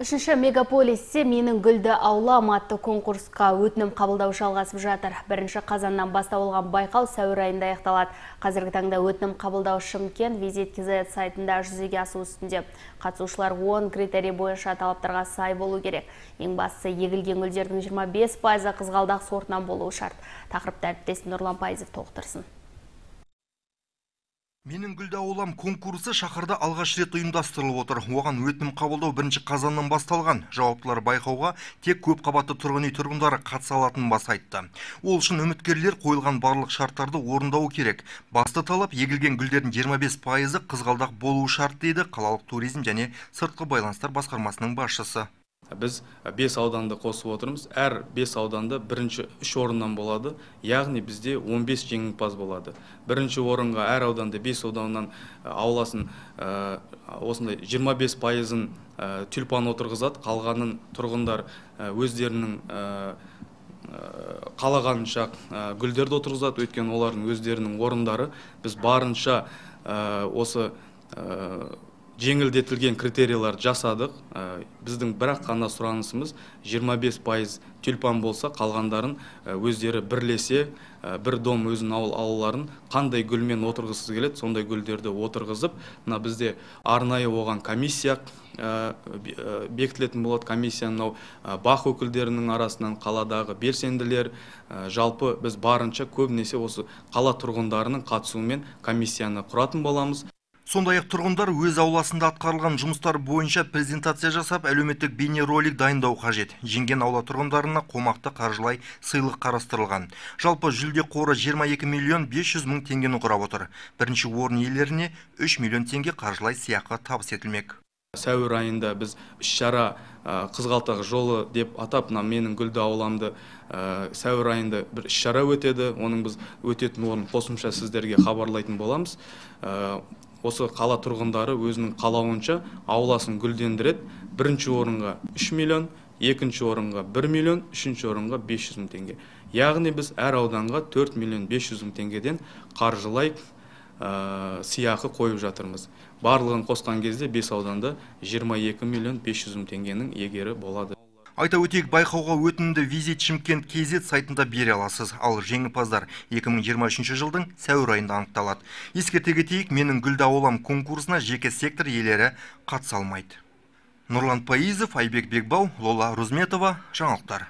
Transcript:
үшінші мегаполисте менің гүлді аулам атты конкурсқа өтінім қабылдау жалғасып жатыр бірінші қазаннан бастау алған байқау сәуір айында аяқталады қазіргі таңда өтінім қабылдау шымкент визит kz сайтында жүзеге асу үстінде қатысушылар 10 критерий бойынша талаптарға сай болу керек ең бастысы егілген гүлдердің 25 пайызы қызғалдақ сортынан болуы шарт тақырыпты әріптесім нұрлан пайызов менің гүлді аулам конкурсы шақырда алғаш рет ұйымдастырылып отыр оған өтінім қабылдау бірінші қазаннан басталған жауаптылар байқауға тек қабатты тұрғын үй тұрғындары қатыса алатынын баса айтты ол үшін үміткерлер қойылған барлық шарттарды орындауы керек басты талап егілген гүлдердің 25 пайызы қызғалдақ болуы шарт дейді қалалық туризм және сыртқы байланыстар басқармасының басшысы біз бес ауданды қосып отырмыз әр бес ауданда бірінші үш орыннан болады яғни бізде 15 жеңімпаз болады бірінші орынға әр ауданда бес ауданнан ауласын ә, осындай 25 пайызын тюльпан отырғызады қалғанын тұрғындар өздерінің қалағанынша гүлдерді отырғызады өйткені олардың өздерінің орындары біз барынша осы жеңілдетілген критериялар жасадық ә, біздің бірақ қана сұранысымыз 25 пайыз тюльпан болса қалғандарын ә, өздері бірлесе ә, бір дом өзінің ауыл алыларын қандай гүлмен отырғысыз келеді сондай гүлдерді отырғызып мына бізде арнайы оған комиссия бекітілетін болады комиссия мынау бақ өкілдерінің арасынан қаладағы берсенділер, жалпы біз барынша көбінесе осы қала тұрғындарының қатысуымен комиссияны құратын боламыз сондай ақ тұрғындар өз ауласында атқарылған жұмыстар бойынша презентация жасап әлеуметтік бейнеролик дайындау қажет жеңген аула тұрғындарына қомақты қаржылай сыйлық қарастырылған жалпы жүлде қоры 22 миллион 500 мың теңгені құрап отыр бірінші орын иелеріне 3 миллион теңге қаржылай сыйақы табыс етілмек сәуір айында біз іс шара қызғалтақ жолы деп атап мына менің гүлді ауламды сәуір айында бір іс шара өтеді оның біз өтетін орнын қосымша сіздерге хабарлайтын боламыз осы қала тұрғындары өзінің қалауынша ауласын гүлдендіреді бірінші орынға 3 миллион екінші орынға 1 миллион үшінші орынға 500 жүз теңге яғни біз әр ауданға 4 миллион 500 жүз теңгеден қаржылай ә, сияқы қойып жатырмыз барлығын қосқан кезде бес ауданда 22 миллион 500 жүз теңгенің егері болады айта өтек байқауға өтінді визит шымкент кезет сайтында бере аласыз ал жеңімпаздар 2023 жылдың сәуір айында анықталады ескерте кетейік менің гүлді аулам конкурсына жеке сектор иелері қатыса алмайды нұрлан паизов айбек бекбау лола рузметова Жаналықтар.